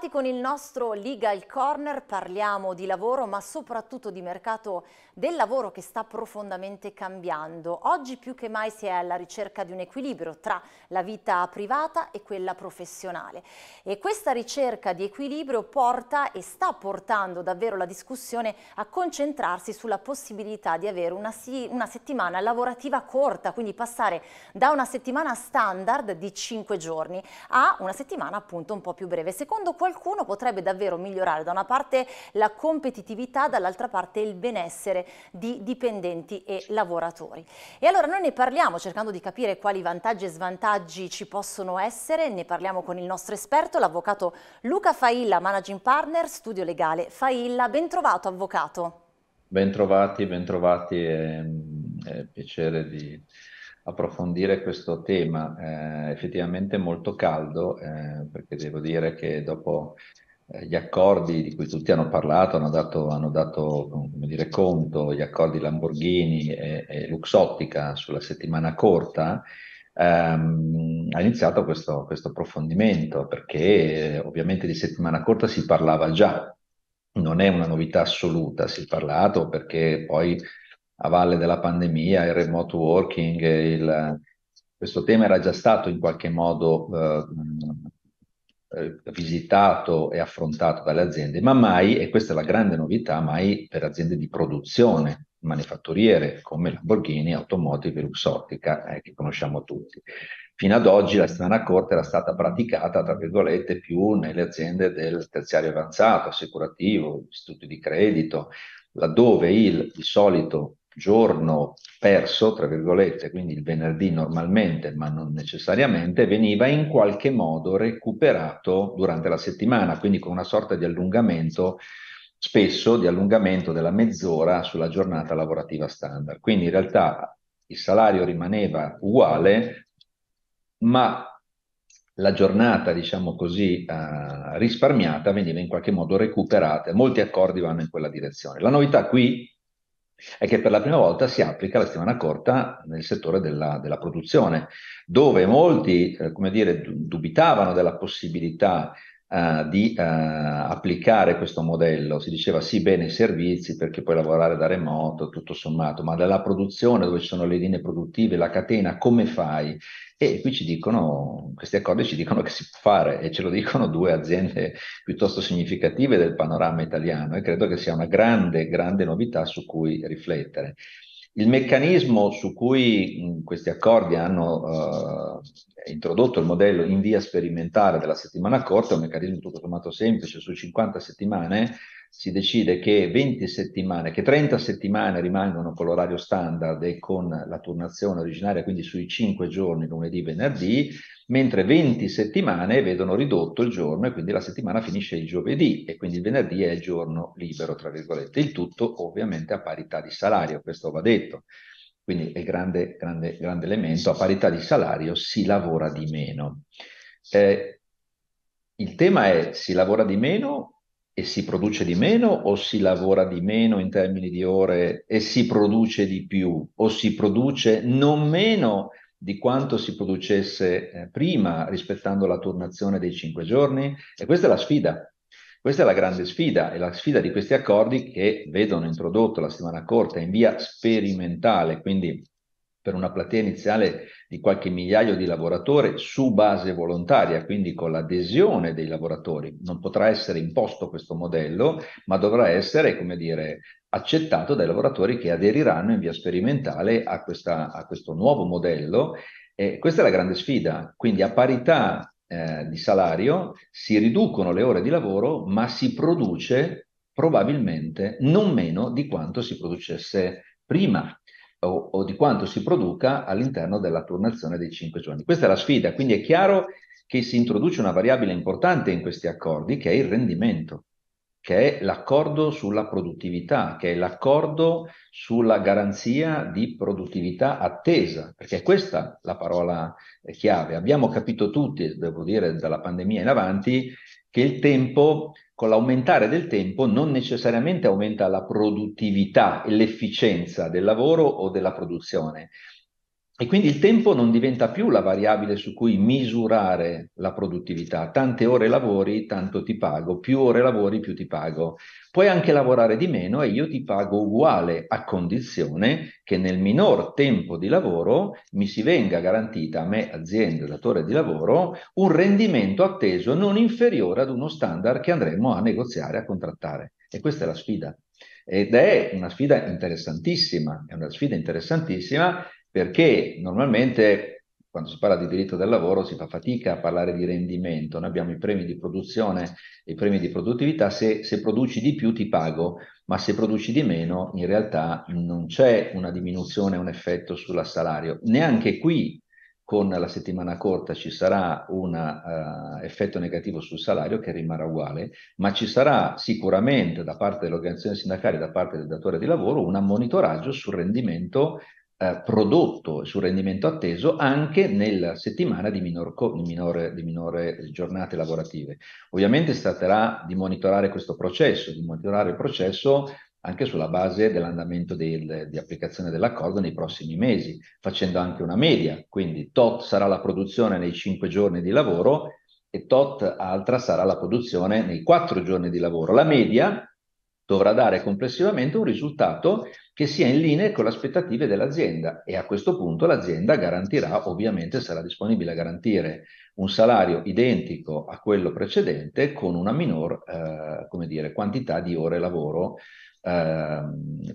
tornati con il nostro Legal Corner, parliamo di lavoro ma soprattutto di mercato del lavoro che sta profondamente cambiando. Oggi più che mai si è alla ricerca di un equilibrio tra la vita privata e quella professionale e questa ricerca di equilibrio porta e sta portando davvero la discussione a concentrarsi sulla possibilità di avere una, si, una settimana lavorativa corta, quindi passare da una settimana standard di 5 giorni a una settimana appunto un po' più breve. Secondo qualcuno qualcuno potrebbe davvero migliorare da una parte la competitività, dall'altra parte il benessere di dipendenti e lavoratori. E allora noi ne parliamo cercando di capire quali vantaggi e svantaggi ci possono essere, ne parliamo con il nostro esperto, l'avvocato Luca Failla, managing partner, studio legale Failla. Bentrovato avvocato. Bentrovati, bentrovati, è, mm, è piacere di approfondire questo tema eh, effettivamente molto caldo, eh, perché devo dire che dopo eh, gli accordi di cui tutti hanno parlato, hanno dato, hanno dato dire, conto, gli accordi Lamborghini e, e Luxottica sulla settimana corta, ehm, ha iniziato questo, questo approfondimento, perché eh, ovviamente di settimana corta si parlava già, non è una novità assoluta, si è parlato perché poi a valle della pandemia, il remote working, il... questo tema era già stato in qualche modo eh, eh, visitato e affrontato dalle aziende, ma mai, e questa è la grande novità, mai per aziende di produzione manifatturiere come Lamborghini, Automotive, Luxottica, eh, che conosciamo tutti. Fino ad oggi la strana corte era stata praticata, tra virgolette, più nelle aziende del terziario avanzato, assicurativo, istituti di credito, laddove il di solito giorno perso, tra virgolette, quindi il venerdì normalmente, ma non necessariamente, veniva in qualche modo recuperato durante la settimana, quindi con una sorta di allungamento, spesso di allungamento della mezz'ora sulla giornata lavorativa standard. Quindi in realtà il salario rimaneva uguale, ma la giornata, diciamo così, eh, risparmiata veniva in qualche modo recuperata. Molti accordi vanno in quella direzione. La novità qui è che per la prima volta si applica la settimana corta nel settore della, della produzione, dove molti eh, come dire, dubitavano della possibilità uh, di uh, applicare questo modello. Si diceva sì bene i servizi perché puoi lavorare da remoto, tutto sommato, ma dalla produzione dove ci sono le linee produttive, la catena, come fai? E qui ci dicono, questi accordi ci dicono che si può fare e ce lo dicono due aziende piuttosto significative del panorama italiano e credo che sia una grande, grande novità su cui riflettere. Il meccanismo su cui questi accordi hanno eh, introdotto il modello in via sperimentale della settimana corta è un meccanismo tutto sommato semplice, su 50 settimane si decide che 20 settimane, che 30 settimane rimangono con l'orario standard e con la turnazione originaria, quindi sui 5 giorni, lunedì, venerdì, mentre 20 settimane vedono ridotto il giorno e quindi la settimana finisce il giovedì e quindi il venerdì è il giorno libero, tra virgolette, il tutto ovviamente a parità di salario, questo va detto. Quindi è il grande, grande, grande elemento, a parità di salario si lavora di meno. Eh, il tema è si lavora di meno e si produce di meno o si lavora di meno in termini di ore e si produce di più o si produce non meno di quanto si producesse eh, prima rispettando la turnazione dei cinque giorni? E questa è la sfida. Questa è la grande sfida e la sfida di questi accordi che vedono introdotto la settimana corta in via sperimentale, quindi per una platea iniziale di qualche migliaio di lavoratori su base volontaria, quindi con l'adesione dei lavoratori. Non potrà essere imposto questo modello, ma dovrà essere, come dire, accettato dai lavoratori che aderiranno in via sperimentale a, questa, a questo nuovo modello. E questa è la grande sfida, quindi a parità eh, di salario si riducono le ore di lavoro, ma si produce probabilmente non meno di quanto si producesse prima o, o, di quanto si produca all'interno della turnazione dei cinque giorni. Questa è la sfida, quindi è chiaro che si introduce una variabile importante in questi accordi che è il rendimento, che è l'accordo sulla produttività, che è l'accordo sulla garanzia di produttività attesa, perché questa è la parola chiave. Abbiamo capito tutti, devo dire, dalla pandemia in avanti, che il tempo con l'aumentare del tempo non necessariamente aumenta la produttività e l'efficienza del lavoro o della produzione, e quindi il tempo non diventa più la variabile su cui misurare la produttività. Tante ore lavori, tanto ti pago, più ore lavori, più ti pago. Puoi anche lavorare di meno e io ti pago uguale a condizione che nel minor tempo di lavoro mi si venga garantita a me, azienda, datore di lavoro, un rendimento atteso non inferiore ad uno standard che andremo a negoziare, a contrattare. E questa è la sfida. Ed è una sfida interessantissima, è una sfida interessantissima perché normalmente quando si parla di diritto del lavoro si fa fatica a parlare di rendimento, noi abbiamo i premi di produzione e i premi di produttività, se, se produci di più ti pago, ma se produci di meno in realtà non c'è una diminuzione, un effetto sul salario. Neanche qui con la settimana corta ci sarà un uh, effetto negativo sul salario che rimarrà uguale, ma ci sarà sicuramente da parte dell'organizzazione sindacale, da parte del datore di lavoro, un monitoraggio sul rendimento eh, prodotto, sul rendimento atteso anche nella settimana di, minor di, minore, di minore giornate lavorative. Ovviamente si tratterà di monitorare questo processo, di monitorare il processo anche sulla base dell'andamento del, di applicazione dell'accordo nei prossimi mesi, facendo anche una media, quindi tot sarà la produzione nei cinque giorni di lavoro e tot altra sarà la produzione nei quattro giorni di lavoro. La media dovrà dare complessivamente un risultato che sia in linea con le aspettative dell'azienda e a questo punto l'azienda garantirà, ovviamente sarà disponibile a garantire un salario identico a quello precedente con una minor eh, dire, quantità di ore lavoro eh,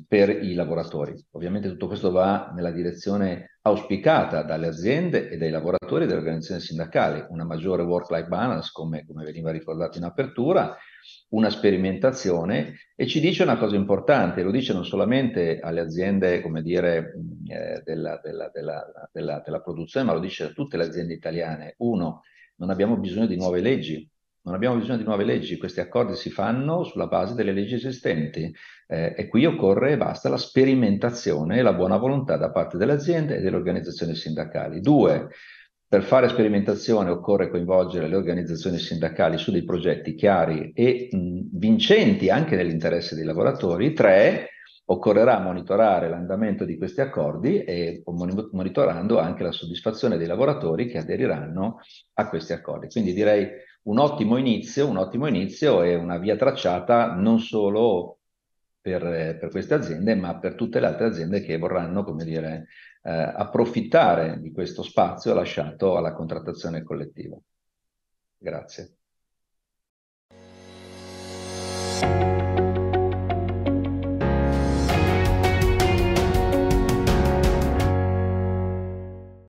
per i lavoratori. Ovviamente tutto questo va nella direzione auspicata dalle aziende e dai lavoratori e dalle organizzazioni sindacali, una maggiore work-life balance come, come veniva ricordato in apertura una sperimentazione e ci dice una cosa importante, lo dice non solamente alle aziende come dire, mm, eh, della, della, della, della, produzione, ma lo dice a tutte le aziende italiane. Uno, non abbiamo bisogno di nuove leggi. Non abbiamo bisogno di nuove leggi, questi accordi si fanno sulla base delle leggi esistenti eh, e qui occorre e basta la sperimentazione e la buona volontà da parte delle aziende e delle organizzazioni sindacali. Due, per fare sperimentazione occorre coinvolgere le organizzazioni sindacali su dei progetti chiari e mh, vincenti anche nell'interesse dei lavoratori. Tre, occorrerà monitorare l'andamento di questi accordi e monitorando anche la soddisfazione dei lavoratori che aderiranno a questi accordi. Quindi direi un ottimo inizio, un ottimo inizio e una via tracciata non solo per, eh, per, queste aziende, ma per tutte le altre aziende che vorranno, come dire, eh, approfittare di questo spazio lasciato alla contrattazione collettiva. Grazie.